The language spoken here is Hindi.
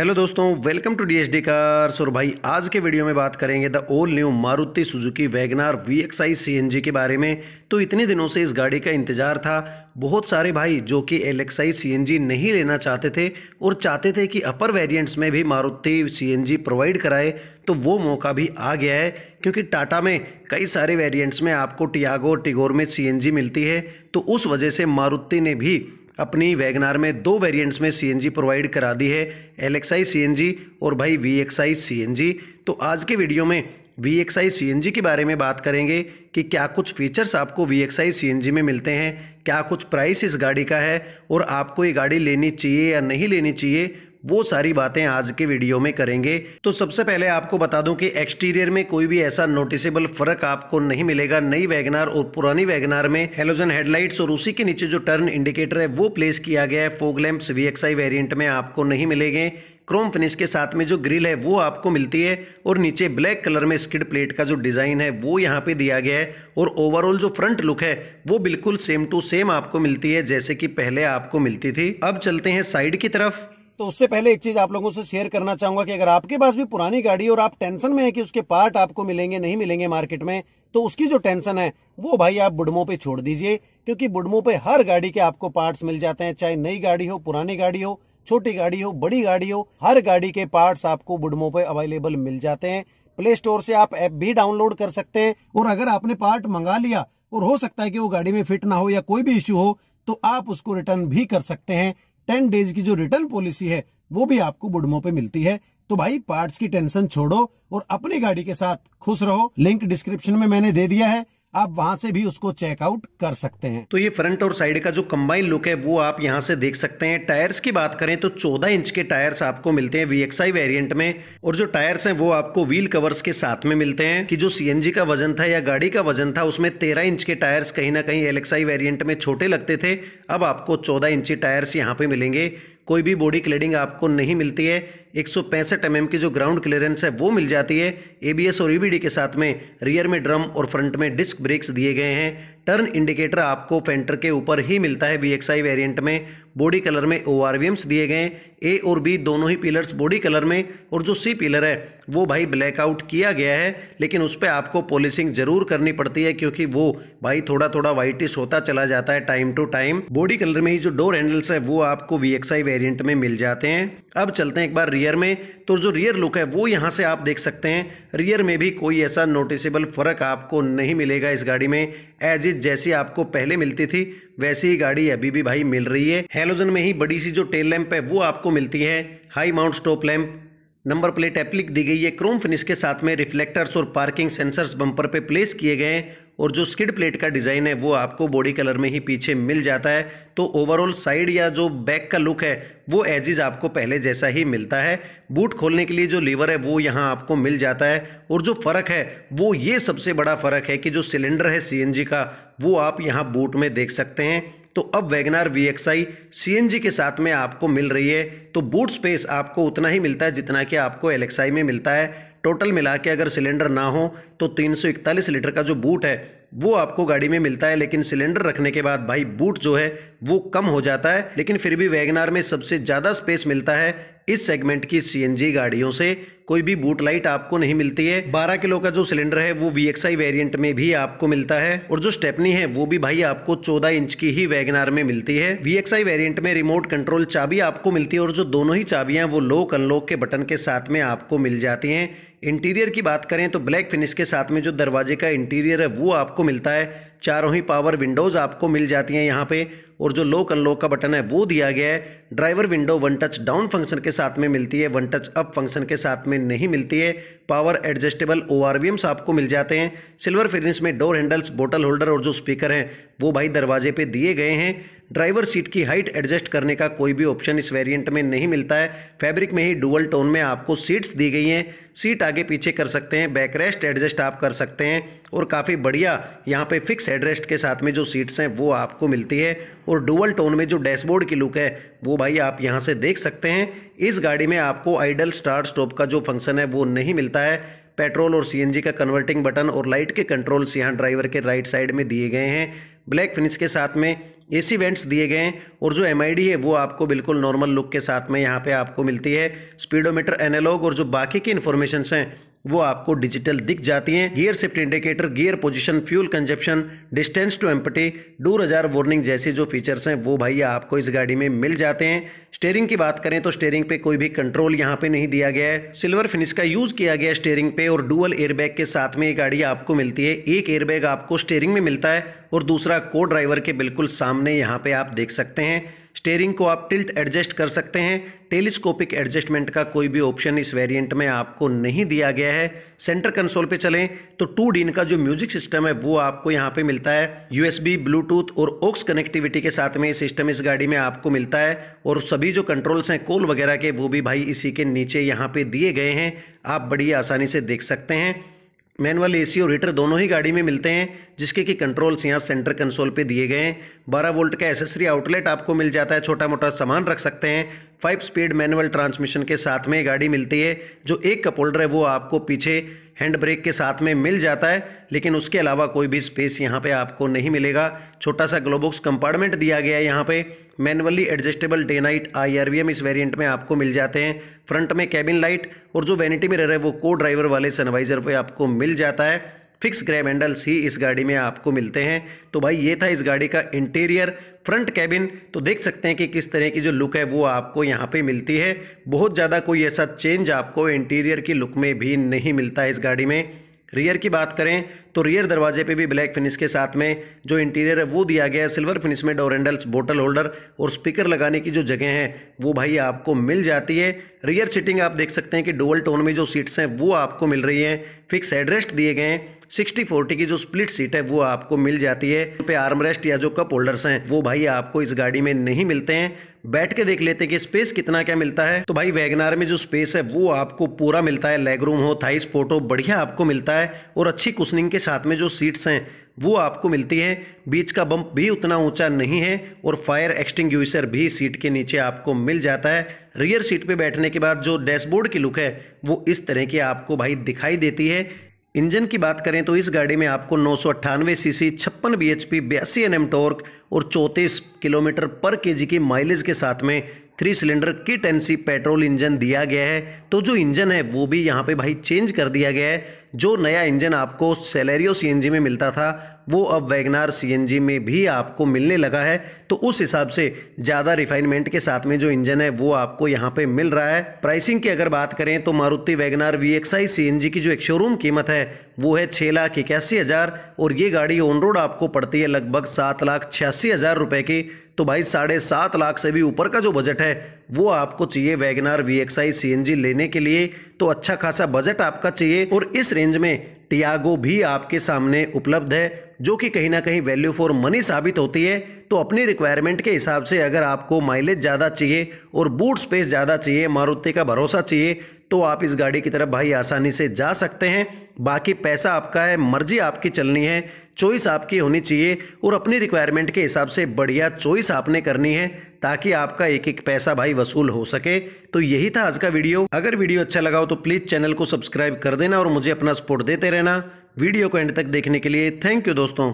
हेलो दोस्तों welcome to D H D cars और भाई आज के वीडियो में बात करेंगे the all new Maruti Suzuki WagonR V X I C N G के बारे में तो इतने दिनों से इस गाड़ी का इंतज़ार था बहुत सारे भाई जो कि L X I C N G नहीं लेना चाहते थे और चाहते थे कि अपर वेरिएंट्स में भी Maruti C N G provide कराए तो वो मौका भी आ गया है क्योंकि टाटा में कई सारे वेरिएंट्स में आपको टियागो टिगोर में सी एन जी मिलती है तो उस वजह से मारुति ने भी अपनी वैगनार में दो वेरिएंट्स में सीएनजी प्रोवाइड करा दी है एलएक्सआई सीएनजी और भाई वीएक्सआई सीएनजी तो आज के वीडियो में V X C N G के बारे में बात करेंगे कि क्या कुछ फीचर्स आपको V X C N G में मिलते हैं क्या कुछ प्राइस इस गाड़ी का है और आपको ये गाड़ी लेनी चाहिए या नहीं लेनी चाहिए वो सारी बातें आज के वीडियो में करेंगे तो सबसे पहले आपको बता दूं कि एक्सटीरियर में कोई भी ऐसा नोटिसेबल फर्क आपको नहीं मिलेगा नई वैगनार और पुरानी वैगनार में हेलोजन हेडलाइट्स और उसी के नीचे जो टर्न इंडिकेटर है वो प्लेस किया गया है फोग एक्स वीएक्सआई वेरियंट में आपको नहीं मिलेगे क्रोम फिनिश के साथ में जो ग्रिल है वो आपको मिलती है और नीचे ब्लैक कलर में स्किड प्लेट का जो डिज़ाइन है वो यहाँ पे दिया गया है और ओवरऑल जो फ्रंट लुक है वो बिल्कुल सेम टू सेम आपको मिलती है जैसे कि पहले आपको मिलती थी अब चलते हैं साइड की तरफ तो उससे पहले एक चीज आप लोगों से शेयर करना चाहूंगा कि अगर आपके पास भी पुरानी गाड़ी और आप टेंशन में है कि उसके पार्ट आपको मिलेंगे नहीं मिलेंगे मार्केट में तो उसकी जो टेंशन है वो भाई आप बुडमो पे छोड़ दीजिए क्योंकि बुडमो पे हर गाड़ी के आपको पार्ट्स मिल जाते हैं चाहे नई गाड़ी हो पुरानी गाड़ी हो छोटी गाड़ी हो बड़ी गाड़ी हो हर गाड़ी के पार्ट्स आपको बुडमो पे अवेलेबल मिल जाते हैं प्ले स्टोर से आप ऐप भी डाउनलोड कर सकते हैं और अगर आपने पार्ट मंगा लिया और हो सकता है कि वो गाड़ी में फिट ना हो या कोई भी इश्यू हो तो आप उसको रिटर्न भी कर सकते हैं टेन डेज की जो रिटर्न पॉलिसी है वो भी आपको बुडमो पे मिलती है तो भाई पार्ट्स की टेंशन छोड़ो और अपनी गाड़ी के साथ खुश रहो लिंक डिस्क्रिप्शन में मैंने दे दिया है आप वहां से भी उसको चेकआउट कर सकते हैं तो ये फ्रंट और साइड का जो कंबाइन लुक है वो आप यहां से देख सकते हैं टायर्स की बात करें तो 14 इंच के टायर्स आपको मिलते हैं वीएक्सआई वेरिएंट में और जो टायर्स हैं वो आपको व्हील कवर्स के साथ में मिलते हैं कि जो सीएनजी का वजन था या गाड़ी का वजन था उसमें तेरह इंच के टायर्स कहीं ना कहीं एलेक्साई वेरियंट में छोटे लगते थे अब आपको चौदह इंची टायर्स यहाँ पे मिलेंगे कोई भी बॉडी क्लेडिंग आपको नहीं मिलती है एक सौ mm की जो ग्राउंड क्लियरेंस है वो मिल जाती है एबीएस और ईबीडी e के साथ में रियर में ड्रम और फ्रंट में डिस्क ब्रेक्स दिए गए हैं टर्न इंडिकेटर आपको फेंटर के ऊपर ही मिलता है वी वेरिएंट में बॉडी कलर में ओ दिए गए ए और बी दोनों ही पिलर्स बॉडी कलर में और जो सी पिलर है वो भाई ब्लैकआउट किया गया है लेकिन उस पर आपको पॉलिशिंग जरूर करनी पड़ती है क्योंकि वो भाई थोड़ा थोड़ा वाइटिस होता चला जाता है time to time body colour में ही जो डोर हैंडल्स है वो आपको वी वेरियंट में मिल जाते हैं अब चलते हैं एक बार रियर में तो जो रियर लुक है वो यहाँ से आप देख सकते हैं रियर में भी कोई ऐसा नोटिसेबल फ़र्क आपको नहीं मिलेगा इस गाड़ी में एज इज जैसी आपको पहले मिलती थी वैसी ही गाड़ी अभी भी भाई मिल रही है हेलोजन में ही बड़ी सी जो टेल लैंप है वो आपको मिलती है high mount stop lamp number plate applique दी गई है क्रोम फिनिश के साथ में रिफ्लेक्टर्स और पार्किंग सेंसर्स बम्पर पे प्लेस किए गए हैं और जो स्किड प्लेट का डिज़ाइन है वो आपको बॉडी कलर में ही पीछे मिल जाता है तो ओवरऑल साइड या जो बैक का लुक है वो एजिज आपको पहले जैसा ही मिलता है बूट खोलने के लिए जो लीवर है वो यहाँ आपको मिल जाता है और जो फ़र्क है वो ये सबसे बड़ा फ़र्क है कि जो सिलेंडर है सी का वो आप यहाँ बूट में देख सकते हैं तो अब वैगनार वी एक्स आई के साथ में आपको मिल रही है तो बूट स्पेस आपको उतना ही मिलता है जितना कि आपको आई में मिलता है टोटल मिला के अगर सिलेंडर ना हो तो 341 लीटर का जो बूट है वो आपको गाड़ी में मिलता है लेकिन सिलेंडर रखने के बाद भाई बूट जो है वो कम हो जाता है लेकिन फिर भी वैगनार में सबसे ज़्यादा स्पेस मिलता है इस सेगमेंट की सीएनजी गाड़ियों से कोई भी बूट लाइट आपको नहीं मिलती है 12 किलो का जो सिलेंडर है वो वी एक्स में भी आपको मिलता है और जो स्टेपनी है वो भी भाई आपको 14 इंच की ही वैगनार में मिलती है वी एक्स में रिमोट कंट्रोल चाबी आपको मिलती है और जो दोनों ही चाबियां वो लोक अनलॉक के बटन के साथ में आपको मिल जाती है इंटीरियर की बात करें तो ब्लैक फिनिश के साथ में जो दरवाजे का इंटीरियर है वो आपको मिलता है चारों ही पावर विंडोज़ आपको मिल जाती हैं यहाँ पे और जो लोक अनलॉक का बटन है वो दिया गया है driver window one touch down function के साथ में मिलती है वन टच अप फंक्शन के साथ में नहीं मिलती है पावर एडजस्टेबल ओ आपको मिल जाते हैं सिल्वर फिनिश में डोर हैंडल्स बोटल होल्डर और जो स्पीकर हैं वो भाई दरवाजे पर दिए गए हैं ड्राइवर सीट की हाइट एडजस्ट करने का कोई भी ऑप्शन इस वेरिएंट में नहीं मिलता है फैब्रिक में ही डुअल टोन में आपको सीट्स दी गई हैं सीट आगे पीछे कर सकते हैं बैकरेस्ट एडजस्ट आप कर सकते हैं और काफ़ी बढ़िया यहाँ पे फिक्स एडरेस्ट के साथ में जो सीट्स हैं वो आपको मिलती है और डुअल टोन में जो डैशबोर्ड की लुक है वो भाई आप यहाँ से देख सकते हैं इस गाड़ी में आपको आइडल स्टार्ट स्टॉप का जो फंक्शन है वो नहीं मिलता है पेट्रोल और सीएनजी का कन्वर्टिंग बटन और लाइट के कंट्रोल्स यहाँ ड्राइवर के राइट साइड में दिए गए हैं ब्लैक फिनिश के साथ में एसी वेंट्स दिए गए हैं और जो एम है वो आपको बिल्कुल नॉर्मल लुक के साथ में यहाँ पे आपको मिलती है स्पीडोमीटर एनालॉग और जो बाकी की इन्फॉर्मेशन हैं वो आपको डिजिटल दिख जाती हैं gear shift indicator gear position fuel consumption distance to empty door ajar warning जैसे जो फीचर्स हैं वो भाई आपको इस गाड़ी में मिल जाते हैं स्टेयरिंग की बात करें तो स्टेयरिंग पे कोई भी कंट्रोल यहाँ पे नहीं दिया गया है सिल्वर फिनिश का यूज किया गया स्टेयरिंग पे और डुअल एयरबैग के साथ में ये गाड़ी आपको मिलती है एक एयरबैग आपको स्टेयरिंग में मिलता है और दूसरा को ड्राइवर के बिल्कुल सामने यहाँ पे आप देख सकते हैं स्टेयरिंग को आप टिल्ट एडजस्ट कर सकते हैं टेलीस्कोपिक एडजस्टमेंट का कोई भी ऑप्शन इस वेरिएंट में आपको नहीं दिया गया है सेंटर कंसोल पे चलें तो टू डीन का जो म्यूजिक सिस्टम है वो आपको यहाँ पे मिलता है यूएसबी ब्लूटूथ और ओक्स कनेक्टिविटी के साथ में सिस्टम इस गाड़ी में आपको मिलता है और सभी जो कंट्रोल्स हैं कोल वगैरह के वो भी भाई इसी के नीचे यहाँ पे दिए गए हैं आप बड़ी आसानी से देख सकते हैं मैनुअल एसी और हीटर दोनों ही गाड़ी में मिलते हैं जिसके कि कंट्रोल्स यहाँ सेंटर कंसोल पे दिए गए हैं बारह वोल्ट का एसेसरी आउटलेट आपको मिल जाता है छोटा मोटा सामान रख सकते हैं फाइव स्पीड मैनुअल ट्रांसमिशन के साथ में गाड़ी मिलती है जो एक कपोल्डर है वो आपको पीछे हैंड ब्रेक के साथ में मिल जाता है लेकिन उसके अलावा कोई भी स्पेस यहाँ पे आपको नहीं मिलेगा छोटा सा ग्लोबॉक्स कंपार्टमेंट दिया गया है यहाँ पे manually adjustable day night I R इस वेरिएंट में आपको मिल जाते हैं फ्रंट में कैबिन लाइट और जो वैनिटी मिरर है वो को ड्राइवर वाले सनवाइजर पर आपको मिल जाता है फिक्स ग्रैब हैंडल्स ही इस गाड़ी में आपको मिलते हैं तो भाई ये था इस गाड़ी का इंटीरियर फ्रंट कैबिन तो देख सकते हैं कि किस तरह की जो लुक है वो आपको यहाँ पे मिलती है बहुत ज़्यादा कोई ऐसा चेंज आपको इंटीरियर की लुक में भी नहीं मिलता है इस गाड़ी में रियर की बात करें तो रियर दरवाजे पे भी ब्लैक फिनिश के साथ में जो इंटीरियर है वो दिया गया है सिल्वर फिनिश में डोर हैंडल्स बोटल होल्डर और स्पीकर लगाने की जो जगह है वो भाई आपको मिल जाती है रियर सीटिंग आप देख सकते हैं कि डोअल टोन में जो सीट्स हैं वो आपको मिल रही हैं फिक्स एड्रेस्ट दिए गए हैं सिक्सटी फोर्टी की जो स्प्लिट सीट है वो आपको मिल जाती है पे आर्मरेस्ट या जो कप होल्डर्स हैं वो भाई आपको इस गाड़ी में नहीं मिलते हैं बैठ के देख लेते हैं कि स्पेस कितना क्या मिलता है तो भाई वैगनार में जो स्पेस है वो आपको पूरा मिलता है लेग रूम हो थाई स्पोर्ट हो बढ़िया आपको मिलता है और अच्छी कुशनिंग के साथ में जो सीट्स हैं वो आपको मिलती है बीच का बम्प भी उतना ऊंचा नहीं है और फायर एक्सटिंग भी सीट के नीचे आपको मिल जाता है रियर सीट पे बैठने के बाद जो डैशबोर्ड की लुक है वो इस तरह की आपको भाई दिखाई देती है इंजन की बात करें तो इस गाड़ी में आपको नौ सौ अट्ठानवे सी सी छप्पन बी एच पी बयासी एन एम टॉर्क और चौंतीस किलोमीटर पर के जी की माइलेज के साथ में three cylinder kit N C petrol engine दिया गया है तो जो इंजन है वो भी यहाँ पे भाई चेंज कर दिया गया है जो नया इंजन आपको सेलेरियो सीएनजी में मिलता था वो अब वैगनार सीएनजी में भी आपको मिलने लगा है तो उस हिसाब से ज़्यादा रिफाइनमेंट के साथ में जो इंजन है वो आपको यहाँ पे मिल रहा है प्राइसिंग की अगर बात करें तो Maruti WagonR V X I C N G की जो एक शोरूम कीमत है वो है छः लाख इक्यासी हज़ार और ये गाड़ी ऑन रोड आपको पड़ती है लगभग सात लाख छियासी हज़ार रुपये की तो भाई साढ़े सात लाख से भी ऊपर का जो बजट है वो आपको चाहिए WagonR V X I C N G लेने के लिए तो अच्छा खासा बजट आपका चाहिए और इस रेंज में टियागो भी आपके सामने उपलब्ध है जो कि कहीं ना कहीं वैल्यू फॉर मनी साबित होती है तो अपनी रिक्वायरमेंट के हिसाब से अगर आपको माइलेज ज़्यादा चाहिए और बूट स्पेस ज़्यादा चाहिए मारुति का भरोसा चाहिए तो आप इस गाड़ी की तरफ भाई आसानी से जा सकते हैं बाकी पैसा आपका है मर्जी आपकी चलनी है चॉइस आपकी होनी चाहिए और अपनी रिक्वायरमेंट के हिसाब से बढ़िया चॉइस आपने करनी है ताकि आपका एक एक पैसा भाई वसूल हो सके तो यही था आज का वीडियो अगर वीडियो अच्छा लगा हो तो प्लीज़ चैनल को सब्सक्राइब कर देना और मुझे अपना सपोर्ट देते रहना वीडियो को एंड तक देखने के लिए थैंक यू दोस्तों